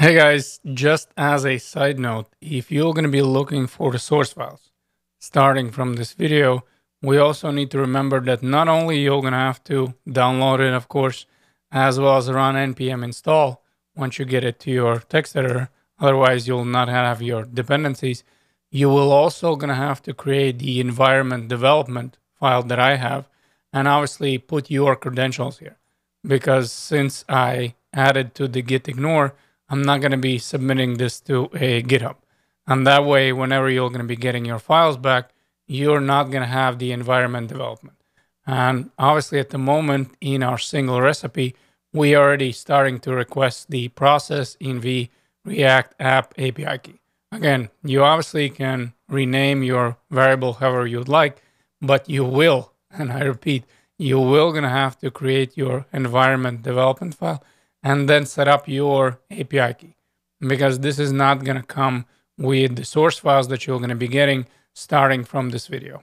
Hey guys, just as a side note, if you're going to be looking for the source files, starting from this video, we also need to remember that not only you're going to have to download it, of course, as well as run npm install once you get it to your text editor, otherwise you'll not have your dependencies. You will also going to have to create the environment development file that I have, and obviously put your credentials here, because since I added to the git ignore. I'm not going to be submitting this to a GitHub. And that way, whenever you're going to be getting your files back, you're not going to have the environment development. And obviously, at the moment in our single recipe, we are already starting to request the process in the React app API key. Again, you obviously can rename your variable however you'd like, but you will, and I repeat, you will gonna have to create your environment development file and then set up your API key because this is not going to come with the source files that you're going to be getting starting from this video.